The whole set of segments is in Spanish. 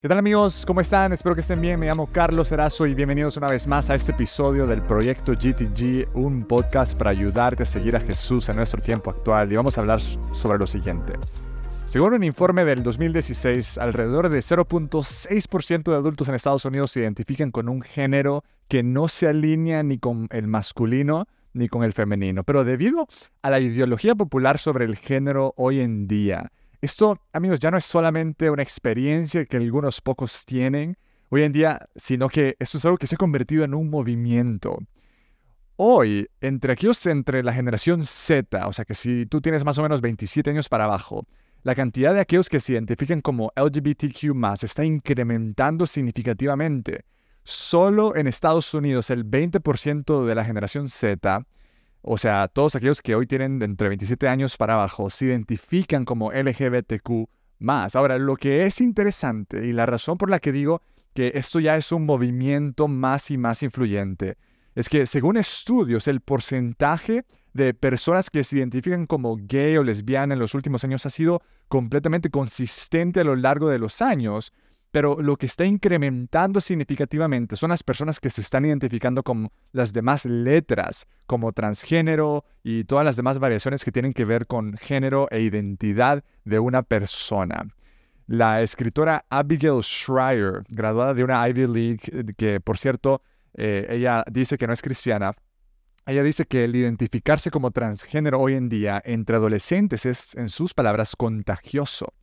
¿Qué tal amigos? ¿Cómo están? Espero que estén bien. Me llamo Carlos Erazo y bienvenidos una vez más a este episodio del proyecto GTG, un podcast para ayudarte a seguir a Jesús en nuestro tiempo actual. Y vamos a hablar sobre lo siguiente. Según un informe del 2016, alrededor de 0.6% de adultos en Estados Unidos se identifican con un género que no se alinea ni con el masculino ni con el femenino. Pero debido a la ideología popular sobre el género hoy en día, esto, amigos, ya no es solamente una experiencia que algunos pocos tienen hoy en día, sino que esto es algo que se ha convertido en un movimiento. Hoy, entre aquellos, entre la generación Z, o sea que si tú tienes más o menos 27 años para abajo, la cantidad de aquellos que se identifican como LGBTQ está incrementando significativamente. Solo en Estados Unidos el 20% de la generación Z o sea, todos aquellos que hoy tienen entre 27 años para abajo se identifican como LGBTQ Ahora, lo que es interesante y la razón por la que digo que esto ya es un movimiento más y más influyente es que según estudios el porcentaje de personas que se identifican como gay o lesbiana en los últimos años ha sido completamente consistente a lo largo de los años, pero lo que está incrementando significativamente son las personas que se están identificando con las demás letras, como transgénero y todas las demás variaciones que tienen que ver con género e identidad de una persona. La escritora Abigail Schreier, graduada de una Ivy League, eh, que por cierto, eh, ella dice que no es cristiana, ella dice que el identificarse como transgénero hoy en día entre adolescentes es, en sus palabras, contagioso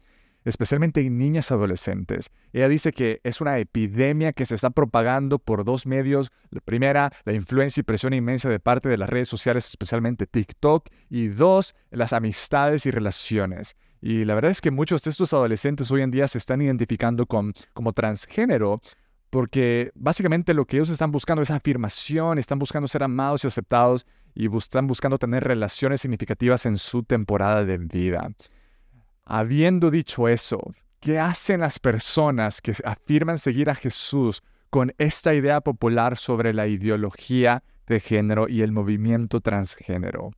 especialmente en niñas adolescentes. Ella dice que es una epidemia que se está propagando por dos medios. La primera, la influencia y presión inmensa de parte de las redes sociales, especialmente TikTok. Y dos, las amistades y relaciones. Y la verdad es que muchos de estos adolescentes hoy en día se están identificando como transgénero porque básicamente lo que ellos están buscando es afirmación, están buscando ser amados y aceptados y están buscando tener relaciones significativas en su temporada de vida. Habiendo dicho eso, ¿qué hacen las personas que afirman seguir a Jesús con esta idea popular sobre la ideología de género y el movimiento transgénero?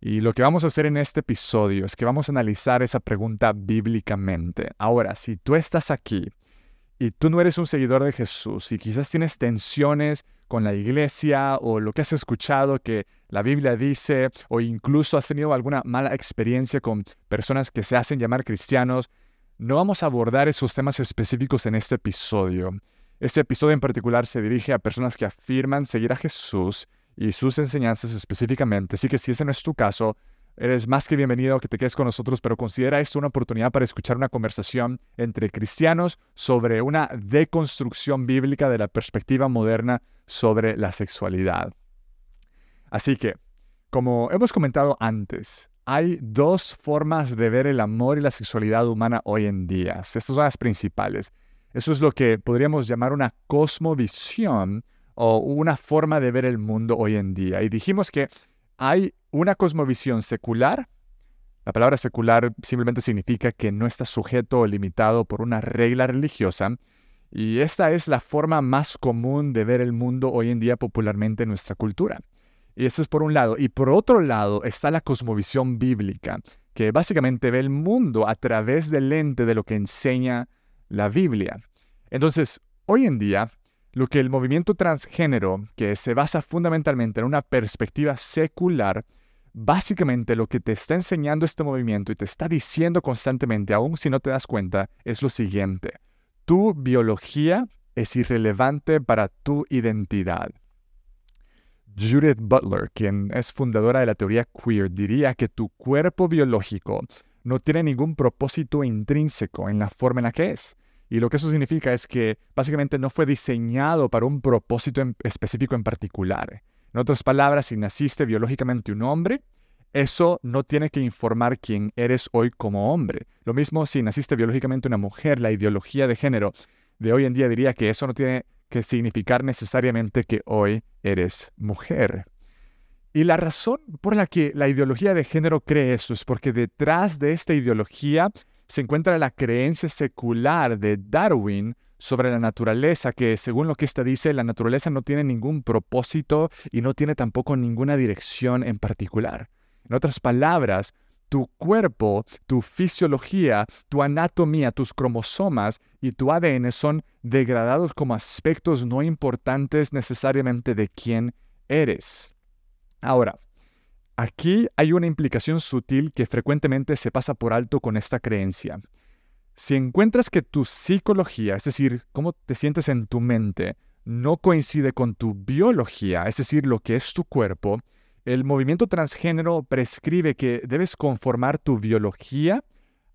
Y lo que vamos a hacer en este episodio es que vamos a analizar esa pregunta bíblicamente. Ahora, si tú estás aquí y tú no eres un seguidor de Jesús y quizás tienes tensiones con la iglesia o lo que has escuchado que la Biblia dice, o incluso has tenido alguna mala experiencia con personas que se hacen llamar cristianos. No vamos a abordar esos temas específicos en este episodio. Este episodio en particular se dirige a personas que afirman seguir a Jesús y sus enseñanzas específicamente. Así que si ese no es tu caso, eres más que bienvenido a que te quedes con nosotros, pero considera esto una oportunidad para escuchar una conversación entre cristianos sobre una deconstrucción bíblica de la perspectiva moderna sobre la sexualidad. Así que, como hemos comentado antes, hay dos formas de ver el amor y la sexualidad humana hoy en día. Estas son las principales. Eso es lo que podríamos llamar una cosmovisión o una forma de ver el mundo hoy en día. Y dijimos que hay una cosmovisión secular. La palabra secular simplemente significa que no está sujeto o limitado por una regla religiosa. Y esta es la forma más común de ver el mundo hoy en día popularmente en nuestra cultura. Y eso es por un lado. Y por otro lado está la cosmovisión bíblica, que básicamente ve el mundo a través del lente de lo que enseña la Biblia. Entonces, hoy en día, lo que el movimiento transgénero, que se basa fundamentalmente en una perspectiva secular, básicamente lo que te está enseñando este movimiento y te está diciendo constantemente, aun si no te das cuenta, es lo siguiente. Tu biología es irrelevante para tu identidad. Judith Butler, quien es fundadora de la teoría queer, diría que tu cuerpo biológico no tiene ningún propósito intrínseco en la forma en la que es. Y lo que eso significa es que básicamente no fue diseñado para un propósito específico en particular. En otras palabras, si naciste biológicamente un hombre, eso no tiene que informar quién eres hoy como hombre. Lo mismo si naciste biológicamente una mujer, la ideología de género de hoy en día diría que eso no tiene que significar necesariamente que hoy eres mujer. Y la razón por la que la ideología de género cree eso es porque detrás de esta ideología se encuentra la creencia secular de Darwin sobre la naturaleza, que según lo que ésta dice, la naturaleza no tiene ningún propósito y no tiene tampoco ninguna dirección en particular. En otras palabras, tu cuerpo, tu fisiología, tu anatomía, tus cromosomas y tu ADN son degradados como aspectos no importantes necesariamente de quién eres. Ahora, aquí hay una implicación sutil que frecuentemente se pasa por alto con esta creencia. Si encuentras que tu psicología, es decir, cómo te sientes en tu mente, no coincide con tu biología, es decir, lo que es tu cuerpo, el movimiento transgénero prescribe que debes conformar tu biología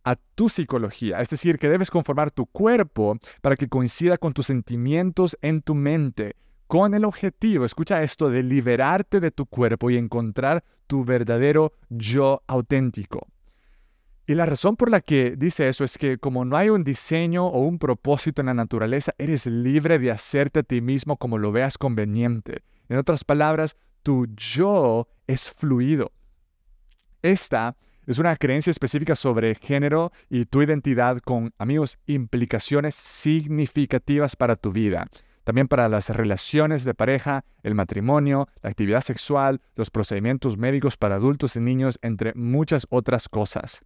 a tu psicología, es decir, que debes conformar tu cuerpo para que coincida con tus sentimientos en tu mente, con el objetivo, escucha esto, de liberarte de tu cuerpo y encontrar tu verdadero yo auténtico. Y la razón por la que dice eso es que como no hay un diseño o un propósito en la naturaleza, eres libre de hacerte a ti mismo como lo veas conveniente. En otras palabras, tu yo es fluido. Esta es una creencia específica sobre género y tu identidad con, amigos, implicaciones significativas para tu vida. También para las relaciones de pareja, el matrimonio, la actividad sexual, los procedimientos médicos para adultos y niños, entre muchas otras cosas.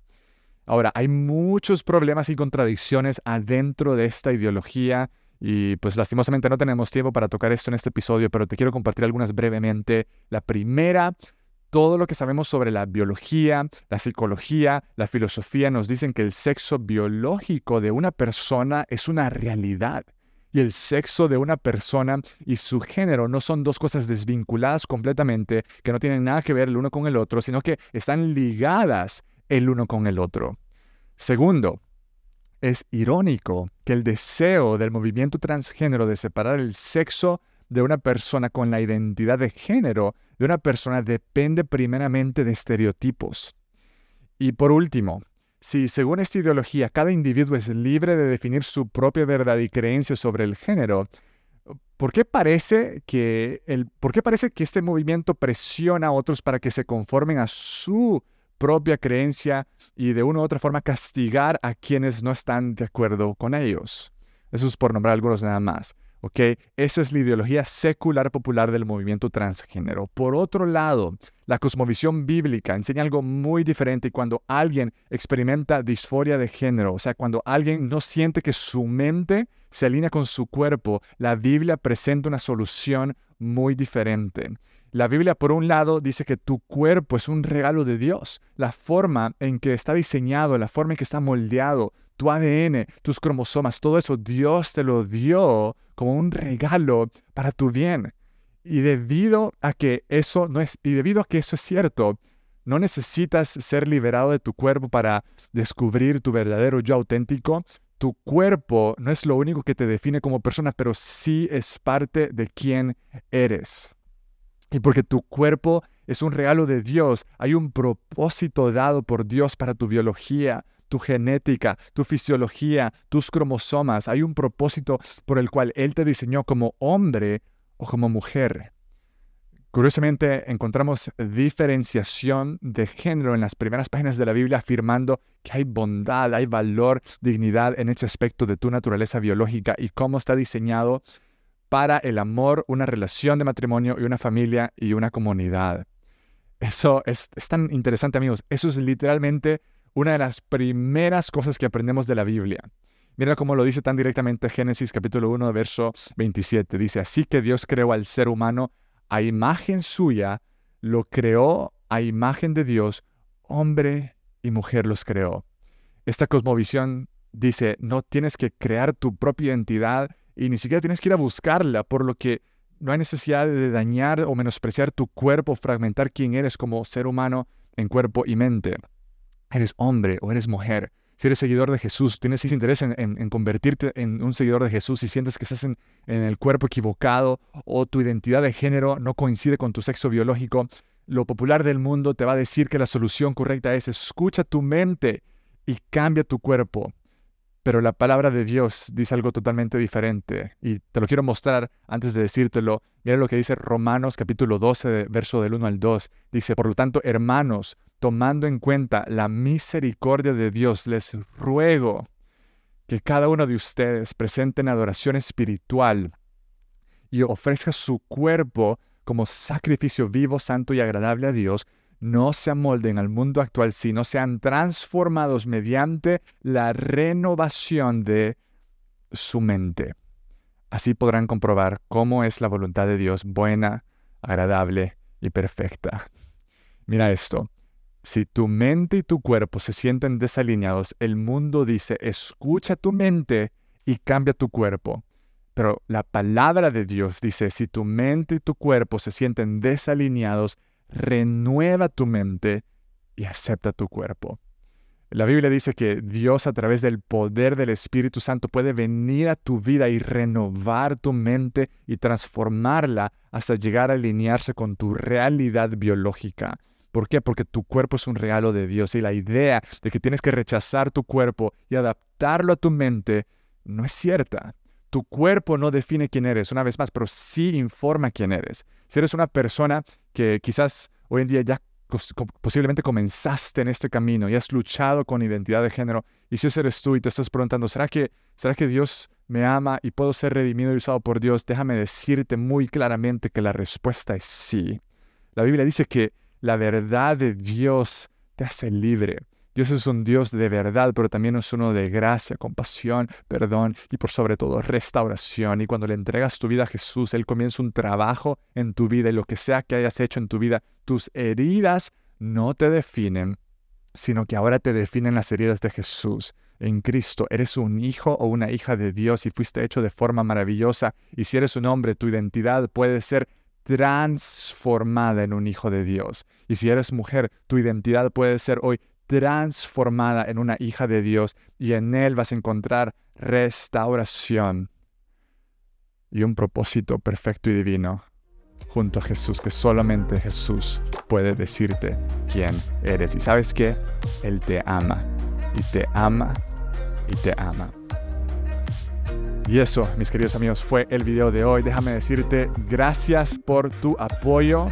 Ahora, hay muchos problemas y contradicciones adentro de esta ideología y pues lastimosamente no tenemos tiempo para tocar esto en este episodio, pero te quiero compartir algunas brevemente. La primera, todo lo que sabemos sobre la biología, la psicología, la filosofía nos dicen que el sexo biológico de una persona es una realidad. Y el sexo de una persona y su género no son dos cosas desvinculadas completamente, que no tienen nada que ver el uno con el otro, sino que están ligadas el uno con el otro. Segundo, es irónico que el deseo del movimiento transgénero de separar el sexo de una persona con la identidad de género de una persona depende primeramente de estereotipos. Y por último, si según esta ideología cada individuo es libre de definir su propia verdad y creencia sobre el género, ¿por qué parece que, el, ¿por qué parece que este movimiento presiona a otros para que se conformen a su propia creencia y de una u otra forma castigar a quienes no están de acuerdo con ellos. Eso es por nombrar algunos nada más. Esa es la ideología secular popular del movimiento transgénero. Por otro lado, la cosmovisión bíblica enseña algo muy diferente cuando alguien experimenta disforia de género, o sea, cuando alguien no siente que su mente se alinea con su cuerpo, la Biblia presenta una solución muy diferente. La Biblia, por un lado, dice que tu cuerpo es un regalo de Dios. La forma en que está diseñado, la forma en que está moldeado, tu ADN, tus cromosomas, todo eso, Dios te lo dio como un regalo para tu bien. Y debido a que eso no es, y debido a que eso es cierto, no necesitas ser liberado de tu cuerpo para descubrir tu verdadero yo auténtico. Tu cuerpo no es lo único que te define como persona, pero sí es parte de quién eres y porque tu cuerpo es un regalo de Dios. Hay un propósito dado por Dios para tu biología, tu genética, tu fisiología, tus cromosomas. Hay un propósito por el cual Él te diseñó como hombre o como mujer. Curiosamente, encontramos diferenciación de género en las primeras páginas de la Biblia afirmando que hay bondad, hay valor, dignidad en ese aspecto de tu naturaleza biológica y cómo está diseñado para el amor, una relación de matrimonio y una familia y una comunidad. Eso es, tan interesante, amigos. Eso es literalmente una de las primeras cosas que aprendemos de la Biblia. Mira cómo lo dice tan directamente Génesis capítulo 1, verso 27. Dice, así que Dios creó al ser humano a imagen suya, lo creó a imagen de Dios, hombre y mujer los creó. Esta cosmovisión dice, no tienes que crear tu propia identidad y ni siquiera tienes que ir a buscarla, por lo que no hay necesidad de dañar o menospreciar tu cuerpo, fragmentar quién eres como ser humano en cuerpo y mente. Eres hombre o eres mujer. Si eres seguidor de Jesús, tienes ese interés en, convertirte en un seguidor de Jesús y sientes que estás en el cuerpo equivocado o tu identidad de género no coincide con tu sexo biológico, lo popular del mundo te va a decir que la solución correcta es escucha tu mente y cambia tu cuerpo pero la palabra de Dios dice algo totalmente diferente y te lo quiero mostrar antes de decírtelo. Mira lo que dice Romanos capítulo 12, verso del 1 al 2. Dice, por lo tanto, hermanos, tomando en cuenta la misericordia de Dios, les ruego que cada uno de ustedes presente adoración espiritual y ofrezca su cuerpo como sacrificio vivo, santo y agradable a Dios, no se amolden al mundo actual, sino sean transformados mediante la renovación de su mente. Así podrán comprobar cómo es la voluntad de Dios buena, agradable y perfecta. Mira esto. Si tu mente y tu cuerpo se sienten desalineados, el mundo dice, escucha tu mente y cambia tu cuerpo. Pero la palabra de Dios dice, si tu mente y tu cuerpo se sienten desalineados, renueva tu mente y acepta tu cuerpo. La Biblia dice que Dios a través del poder del Espíritu Santo puede venir a tu vida y renovar tu mente y transformarla hasta llegar a alinearse con tu realidad biológica. ¿Por qué? Porque tu cuerpo es un regalo de Dios y la idea de que tienes que rechazar tu cuerpo y adaptarlo a tu mente no es cierta. Tu cuerpo no define quién eres, una vez más, pero sí informa quién eres. Si eres una persona que quizás hoy en día ya posiblemente comenzaste en este camino y has luchado con identidad de género y si eres tú y te estás preguntando, ¿será que, ¿será que Dios me ama y puedo ser redimido y usado por Dios? Déjame decirte muy claramente que la respuesta es sí. La Biblia dice que la verdad de Dios te hace libre. Dios es un Dios de verdad, pero también es uno de gracia, compasión, perdón y por sobre todo restauración. Y cuando le entregas tu vida a Jesús, Él comienza un trabajo en tu vida y lo que sea que hayas hecho en tu vida, tus heridas no te definen, sino que ahora te definen las heridas de Jesús. En Cristo eres un hijo o una hija de Dios y fuiste hecho de forma maravillosa. Y si eres un hombre, tu identidad puede ser transformada en un hijo de Dios. Y si eres mujer, tu identidad puede ser hoy transformada en una hija de Dios y en Él vas a encontrar restauración y un propósito perfecto y divino junto a Jesús, que solamente Jesús puede decirte quién eres. Y sabes que Él te ama, y te ama, y te ama. Y eso, mis queridos amigos, fue el video de hoy. Déjame decirte gracias por tu apoyo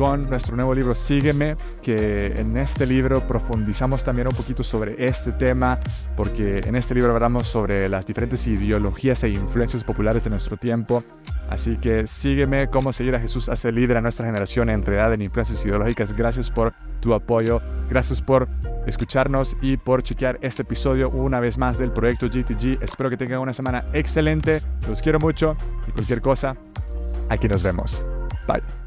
con nuestro nuevo libro Sígueme, que en este libro profundizamos también un poquito sobre este tema, porque en este libro hablamos sobre las diferentes ideologías e influencias populares de nuestro tiempo. Así que sígueme, cómo seguir a Jesús hace líder a nuestra generación en realidad en influencias ideológicas. Gracias por tu apoyo, gracias por escucharnos y por chequear este episodio una vez más del proyecto GTG. Espero que tengan una semana excelente, los quiero mucho y cualquier cosa, aquí nos vemos. Bye.